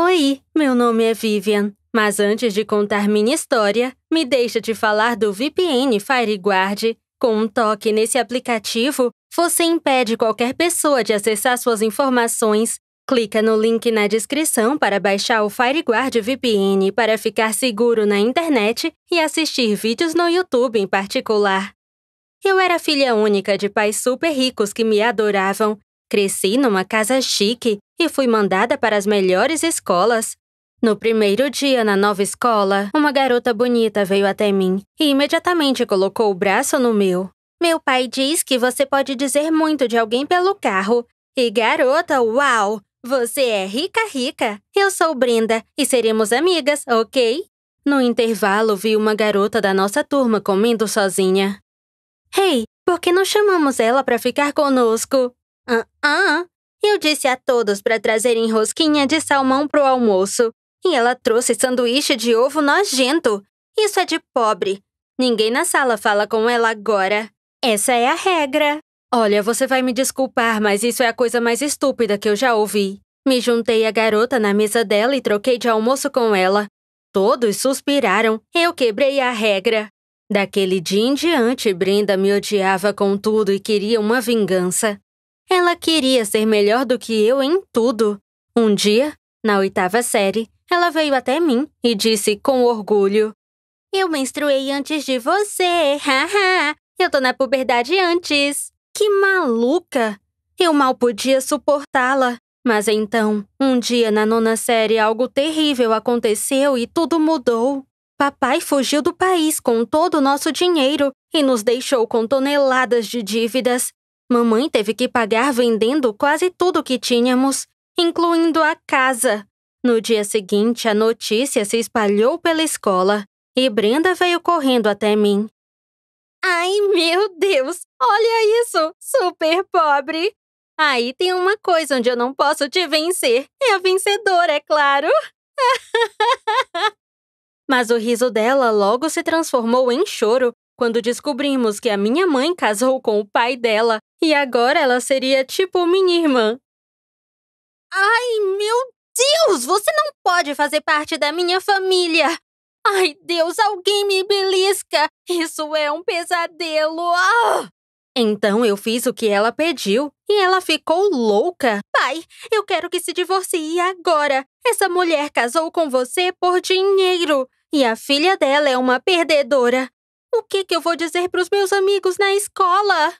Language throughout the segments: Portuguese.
Oi, meu nome é Vivian, mas antes de contar minha história, me deixa te falar do VPN FireGuard. Com um toque nesse aplicativo, você impede qualquer pessoa de acessar suas informações. Clica no link na descrição para baixar o FireGuard VPN para ficar seguro na internet e assistir vídeos no YouTube em particular. Eu era filha única de pais super ricos que me adoravam Cresci numa casa chique e fui mandada para as melhores escolas. No primeiro dia na nova escola, uma garota bonita veio até mim e imediatamente colocou o braço no meu. Meu pai diz que você pode dizer muito de alguém pelo carro. E garota, uau! Você é rica, rica. Eu sou Brenda e seremos amigas, ok? No intervalo, vi uma garota da nossa turma comendo sozinha. Ei, hey, por que não chamamos ela para ficar conosco? Ah, ah, eu disse a todos para trazerem rosquinha de salmão pro almoço. E ela trouxe sanduíche de ovo nojento. Isso é de pobre. Ninguém na sala fala com ela agora. Essa é a regra. Olha, você vai me desculpar, mas isso é a coisa mais estúpida que eu já ouvi. Me juntei à garota na mesa dela e troquei de almoço com ela. Todos suspiraram. Eu quebrei a regra. Daquele dia em diante, Brenda me odiava com tudo e queria uma vingança. Ela queria ser melhor do que eu em tudo. Um dia, na oitava série, ela veio até mim e disse com orgulho: Eu menstruei antes de você, haha! eu tô na puberdade antes. Que maluca! Eu mal podia suportá-la. Mas então, um dia na nona série, algo terrível aconteceu e tudo mudou. Papai fugiu do país com todo o nosso dinheiro e nos deixou com toneladas de dívidas. Mamãe teve que pagar vendendo quase tudo que tínhamos, incluindo a casa. No dia seguinte, a notícia se espalhou pela escola e Brenda veio correndo até mim. Ai, meu Deus! Olha isso! Super pobre! Aí tem uma coisa onde eu não posso te vencer. É a vencedora, é claro! Mas o riso dela logo se transformou em choro quando descobrimos que a minha mãe casou com o pai dela e agora ela seria tipo minha irmã. Ai, meu Deus! Você não pode fazer parte da minha família! Ai, Deus, alguém me belisca! Isso é um pesadelo! Ah! Então eu fiz o que ela pediu e ela ficou louca. Pai, eu quero que se divorcie agora. Essa mulher casou com você por dinheiro e a filha dela é uma perdedora. O que, que eu vou dizer para os meus amigos na escola?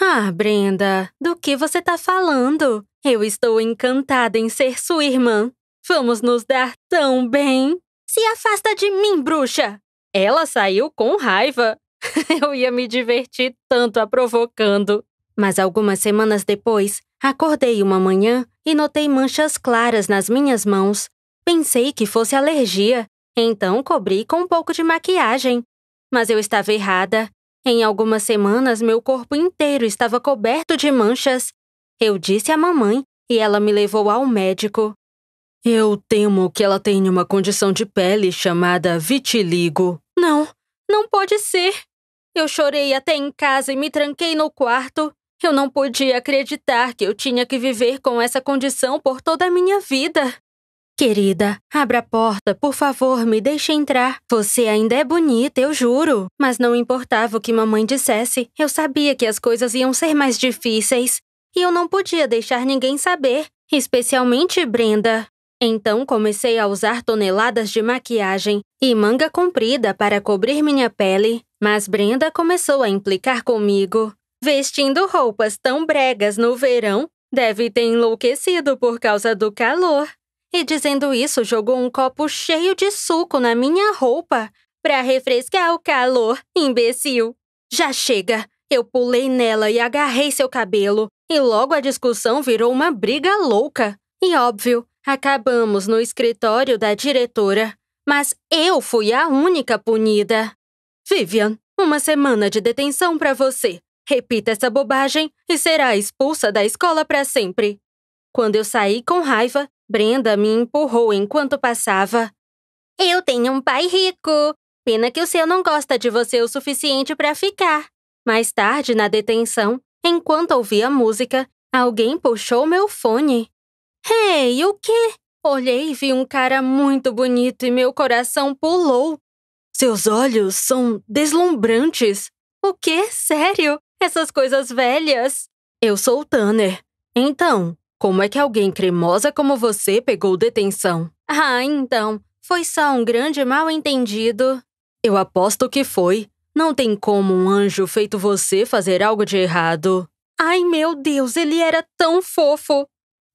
Ah, Brenda, do que você está falando? Eu estou encantada em ser sua irmã. Vamos nos dar tão bem. Se afasta de mim, bruxa! Ela saiu com raiva. eu ia me divertir tanto a provocando. Mas algumas semanas depois, acordei uma manhã e notei manchas claras nas minhas mãos. Pensei que fosse alergia, então cobri com um pouco de maquiagem mas eu estava errada. Em algumas semanas, meu corpo inteiro estava coberto de manchas. Eu disse à mamãe e ela me levou ao médico. Eu temo que ela tenha uma condição de pele chamada vitiligo. Não, não pode ser. Eu chorei até em casa e me tranquei no quarto. Eu não podia acreditar que eu tinha que viver com essa condição por toda a minha vida. Querida, abra a porta, por favor, me deixe entrar. Você ainda é bonita, eu juro. Mas não importava o que mamãe dissesse, eu sabia que as coisas iam ser mais difíceis. E eu não podia deixar ninguém saber, especialmente Brenda. Então comecei a usar toneladas de maquiagem e manga comprida para cobrir minha pele, mas Brenda começou a implicar comigo. Vestindo roupas tão bregas no verão, deve ter enlouquecido por causa do calor. E dizendo isso, jogou um copo cheio de suco na minha roupa para refrescar o calor, imbecil. Já chega! Eu pulei nela e agarrei seu cabelo, e logo a discussão virou uma briga louca. E óbvio, acabamos no escritório da diretora. Mas eu fui a única punida. Vivian, uma semana de detenção para você. Repita essa bobagem e será expulsa da escola para sempre. Quando eu saí com raiva, Brenda me empurrou enquanto passava. Eu tenho um pai rico. Pena que o seu não gosta de você o suficiente para ficar. Mais tarde, na detenção, enquanto ouvia música, alguém puxou meu fone. Hey, o quê? Olhei e vi um cara muito bonito e meu coração pulou. Seus olhos são deslumbrantes. O quê? Sério? Essas coisas velhas? Eu sou o Tanner. Então, como é que alguém cremosa como você pegou detenção? Ah, então, foi só um grande mal-entendido. Eu aposto que foi. Não tem como um anjo feito você fazer algo de errado. Ai, meu Deus, ele era tão fofo!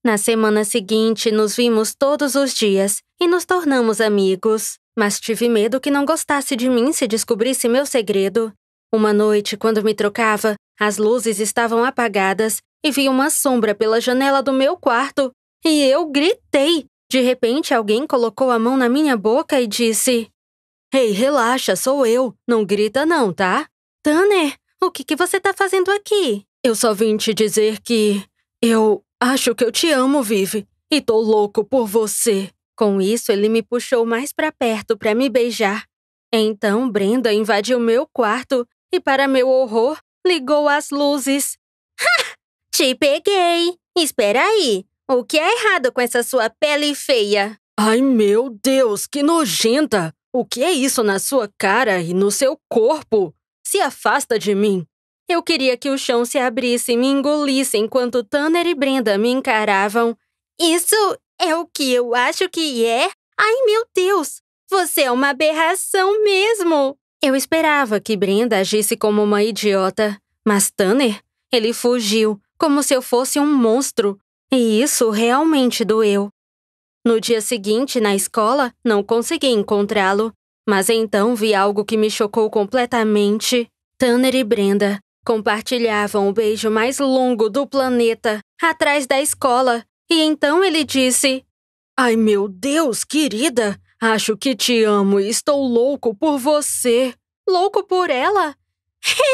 Na semana seguinte, nos vimos todos os dias e nos tornamos amigos. Mas tive medo que não gostasse de mim se descobrisse meu segredo. Uma noite, quando me trocava, as luzes estavam apagadas e vi uma sombra pela janela do meu quarto. E eu gritei. De repente, alguém colocou a mão na minha boca e disse: Ei, hey, relaxa, sou eu. Não grita, não, tá? Tanner, o que, que você tá fazendo aqui? Eu só vim te dizer que. Eu acho que eu te amo, Vive, e tô louco por você. Com isso, ele me puxou mais para perto para me beijar. Então, Brenda invadiu meu quarto e, para meu horror, ligou as luzes. Ha! Te peguei! Espera aí! O que é errado com essa sua pele feia? Ai, meu Deus, que nojenta! O que é isso na sua cara e no seu corpo? Se afasta de mim! Eu queria que o chão se abrisse e me engolisse enquanto Tanner e Brenda me encaravam. Isso é o que eu acho que é? Ai, meu Deus! Você é uma aberração mesmo! Eu esperava que Brenda agisse como uma idiota, mas Tanner, ele fugiu, como se eu fosse um monstro, e isso realmente doeu. No dia seguinte, na escola, não consegui encontrá-lo, mas então vi algo que me chocou completamente. Tanner e Brenda compartilhavam o beijo mais longo do planeta, atrás da escola, e então ele disse: Ai meu Deus, querida, Acho que te amo e estou louco por você. Louco por ela?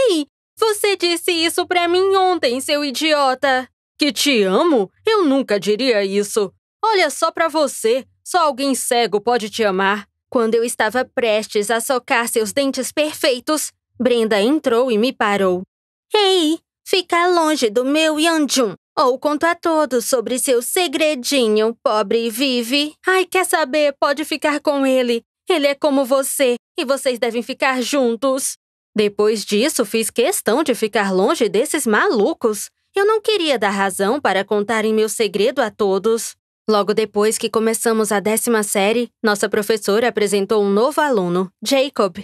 Ei! Hey, você disse isso pra mim ontem, seu idiota! Que te amo? Eu nunca diria isso. Olha só pra você. Só alguém cego pode te amar. Quando eu estava prestes a socar seus dentes perfeitos, Brenda entrou e me parou. Ei, hey, fica longe do meu Yanjun. Ou conto a todos sobre seu segredinho, pobre Vive. Ai, quer saber? Pode ficar com ele. Ele é como você e vocês devem ficar juntos. Depois disso, fiz questão de ficar longe desses malucos. Eu não queria dar razão para contarem meu segredo a todos. Logo depois que começamos a décima série, nossa professora apresentou um novo aluno, Jacob.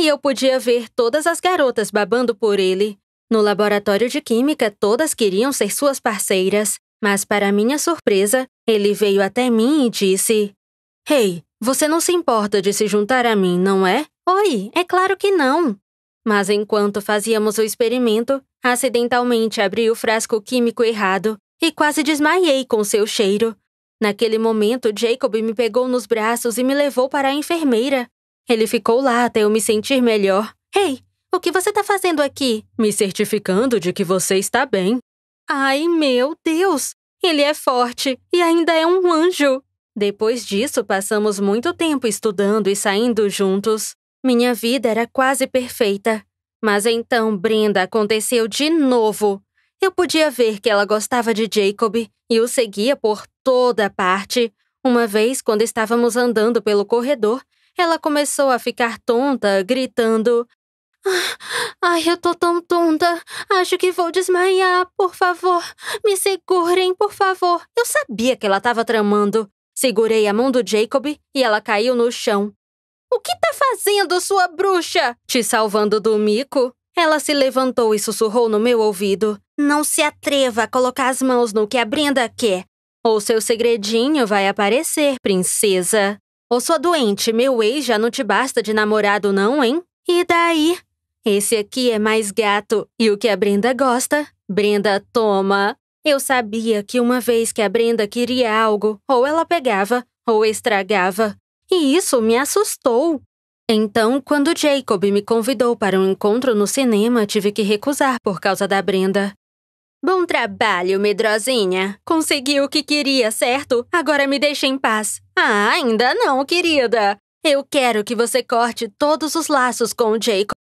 E eu podia ver todas as garotas babando por ele. No laboratório de química, todas queriam ser suas parceiras, mas, para minha surpresa, ele veio até mim e disse: Hey, você não se importa de se juntar a mim, não é? Oi, é claro que não! Mas enquanto fazíamos o experimento, acidentalmente abri o frasco químico errado e quase desmaiei com seu cheiro. Naquele momento, Jacob me pegou nos braços e me levou para a enfermeira. Ele ficou lá até eu me sentir melhor, o que você está fazendo aqui? Me certificando de que você está bem. Ai, meu Deus! Ele é forte e ainda é um anjo! Depois disso, passamos muito tempo estudando e saindo juntos. Minha vida era quase perfeita. Mas então, Brenda aconteceu de novo. Eu podia ver que ela gostava de Jacob e o seguia por toda parte. Uma vez, quando estávamos andando pelo corredor, ela começou a ficar tonta, gritando: Ai, eu tô tão tonta. Acho que vou desmaiar. Por favor, me segurem, por favor. Eu sabia que ela tava tramando. Segurei a mão do Jacob e ela caiu no chão. O que tá fazendo, sua bruxa? Te salvando do mico? Ela se levantou e sussurrou no meu ouvido. Não se atreva a colocar as mãos no que a Brenda quer. Ou seu segredinho vai aparecer, princesa. Ou sua doente, meu ex já não te basta de namorado, não, hein? E daí? Esse aqui é mais gato. E o que a Brenda gosta, Brenda toma. Eu sabia que uma vez que a Brenda queria algo, ou ela pegava, ou estragava. E isso me assustou. Então, quando Jacob me convidou para um encontro no cinema, tive que recusar por causa da Brenda. Bom trabalho, medrosinha. Conseguiu o que queria, certo? Agora me deixa em paz. Ah, ainda não, querida. Eu quero que você corte todos os laços com o Jacob